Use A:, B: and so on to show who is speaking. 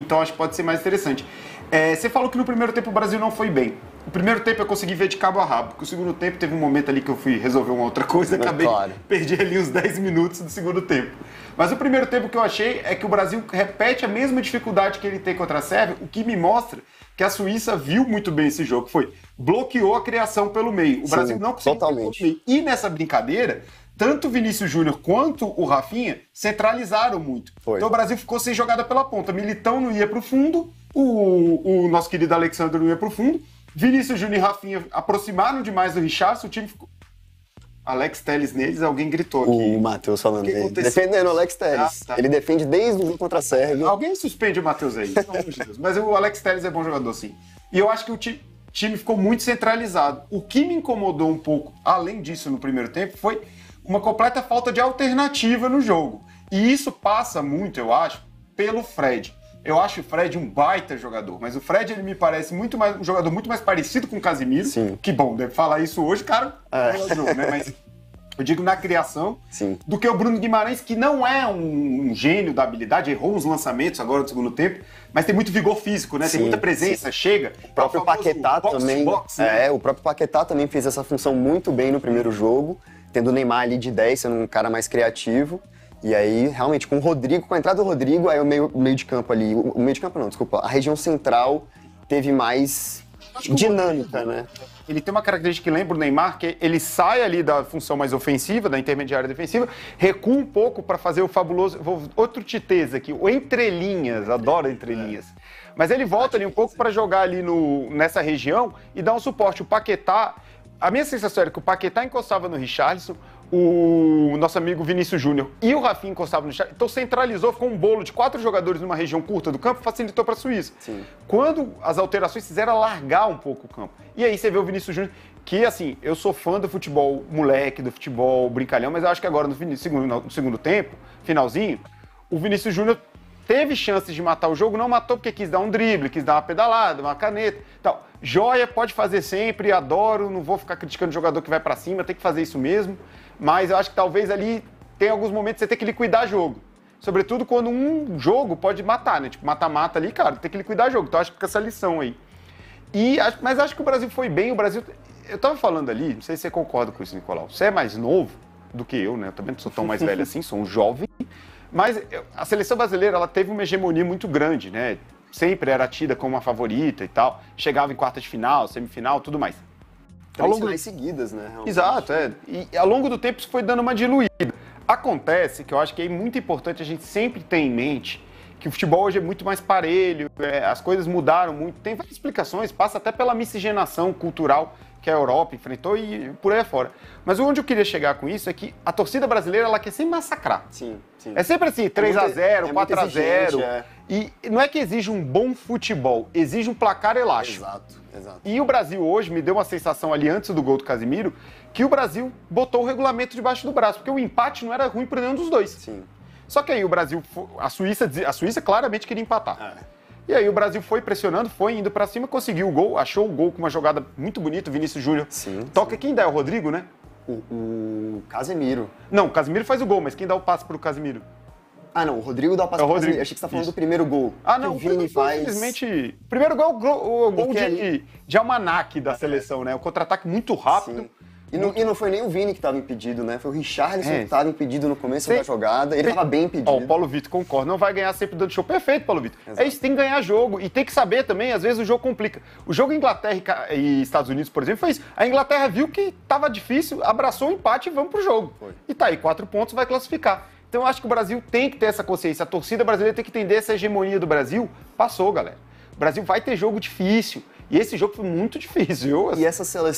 A: Então acho que pode ser mais interessante. É, você falou que no primeiro tempo o Brasil não foi bem. O primeiro tempo eu consegui ver de cabo a rabo, porque o segundo tempo teve um momento ali que eu fui resolver uma outra coisa, acabei, claro. perdi ali uns 10 minutos do segundo tempo. Mas o primeiro tempo que eu achei é que o Brasil repete a mesma dificuldade que ele tem contra a Sérvia, o que me mostra que a Suíça viu muito bem esse jogo, foi bloqueou a criação pelo meio. O Sim, Brasil não conseguiu totalmente. E nessa brincadeira, tanto o Vinícius Júnior quanto o Rafinha centralizaram muito. Foi. Então o Brasil ficou sem jogada pela ponta. Militão não ia para o fundo, o nosso querido Alexandre não ia para o fundo. Vinícius Júnior e Rafinha aproximaram demais do Richardson, o time ficou. Alex Teles neles, alguém gritou aqui. O Matheus falando dele. Defendendo o Alex Teles. Ah, tá. Ele defende desde o jogo contra a Sérvia. Alguém suspende o Matheus aí, pelo amor de Deus. Mas o Alex Teles é bom jogador, sim. E eu acho que o time ficou muito centralizado. O que me incomodou um pouco, além disso, no primeiro tempo, foi uma completa falta de alternativa no jogo. E isso passa muito, eu acho, pelo Fred. Eu acho o Fred um baita jogador, mas o Fred ele me parece muito mais um jogador muito mais parecido com o Casimiro. Sim. Que bom, deve falar isso hoje, cara. É. Jogo, né? Mas eu digo na criação, Sim. do que o Bruno Guimarães, que não é um, um, gênio da habilidade, errou uns lançamentos agora no segundo tempo, mas tem muito vigor físico, né? Sim, tem muita presença, sim. chega. O próprio é o Paquetá boxe, também. Boxe, né? É, o próprio Paquetá também fez essa função muito bem no primeiro jogo, tendo o Neymar ali de 10, sendo um cara mais criativo. E aí, realmente, com o Rodrigo, com a entrada do Rodrigo, aí o meio, meio de campo ali, o meio de campo não, desculpa, a região central teve mais dinâmica, né? Ele tem uma característica que lembra o Neymar, que ele sai ali da função mais ofensiva, da intermediária defensiva, recua um pouco para fazer o fabuloso. Outro titeza aqui, o entrelinhas, adoro entrelinhas. É. Mas ele volta ali um pouco para jogar ali no, nessa região e dar um suporte. O Paquetá, a minha sensação era que o Paquetá encostava no Richarlison, o nosso amigo Vinícius Júnior e o Rafinha encostavam no chave. Então centralizou, ficou um bolo de quatro jogadores numa região curta do campo, facilitou para a Suíça. Sim. Quando as alterações fizeram largar um pouco o campo. E aí você vê o Vinícius Júnior, que assim, eu sou fã do futebol moleque, do futebol brincalhão, mas eu acho que agora no segundo, no segundo tempo, finalzinho, o Vinícius Júnior teve chances de matar o jogo, não matou porque quis dar um drible, quis dar uma pedalada, uma caneta, tal. Joia pode fazer sempre, adoro, não vou ficar criticando o jogador que vai para cima, tem que fazer isso mesmo, mas eu acho que talvez ali tem alguns momentos que você tem que liquidar jogo. Sobretudo quando um jogo pode matar, né? Tipo, mata-mata ali, cara, tem que liquidar jogo. Então acho que fica essa lição aí. E, mas acho que o Brasil foi bem, o Brasil... Eu tava falando ali, não sei se você concorda com isso, Nicolau, você é mais novo do que eu, né? Eu também não sou tão mais velho assim, sou um jovem. Mas a seleção brasileira ela teve uma hegemonia muito grande, né? Sempre era tida como uma favorita e tal. Chegava em quarta de final, semifinal, tudo mais. Três ao longo finais do... seguidas, né? Realmente. Exato, é. E ao longo do tempo isso foi dando uma diluída. Acontece que eu acho que é muito importante a gente sempre ter em mente que o futebol hoje é muito mais parelho, é, as coisas mudaram muito, tem várias explicações, passa até pela miscigenação cultural que a Europa enfrentou e por aí fora. Mas onde eu queria chegar com isso é que a torcida brasileira ela quer sempre massacrar. Sim, sim. É sempre assim, 3 é a 0, é 4 a 0. É. E não é que exige um bom futebol, exige um placar elástico. Exato, exato. E o Brasil hoje me deu uma sensação ali antes do gol do Casimiro que o Brasil botou o regulamento debaixo do braço, porque o empate não era ruim para nenhum dos dois. Sim. Só que aí o Brasil, a Suíça, a Suíça claramente queria empatar. É. E aí o Brasil foi pressionando, foi indo para cima, conseguiu o gol, achou o gol com uma jogada muito bonita, Vinícius Júnior. Sim, Toca sim. quem dá é o Rodrigo, né? O, o, Casemiro. Não, o Casemiro faz o gol, mas quem dá o passe pro Casemiro? Ah, não, o Rodrigo dá o passe é o pro Rodrigo. Casemiro. Achei que você tá falando Isso. do primeiro gol. Ah, não, o Vini faz. Simplesmente. Primeiro gol é o, gol, de, é é ali... de almanac da seleção, né? O contra-ataque muito rápido. Sim. E não, e não foi nem o Vini que estava impedido, né? Foi o Richarlison é. que estava impedido no começo da jogada. Ele estava bem impedido. Ó, o Paulo Vitor concorda. Não vai ganhar sempre dando show. Perfeito, Paulo Vitor. É isso, tem que ganhar jogo. E tem que saber também, às vezes o jogo complica. O jogo Inglaterra e Estados Unidos, por exemplo, foi isso. A Inglaterra viu que estava difícil, abraçou o empate e vamos pro jogo. Foi. E tá aí, quatro pontos, vai classificar. Então eu acho que o Brasil tem que ter essa consciência. A torcida brasileira tem que entender essa hegemonia do Brasil. Passou, galera. O Brasil vai ter jogo difícil. E esse jogo foi muito difícil, viu? E essa seleção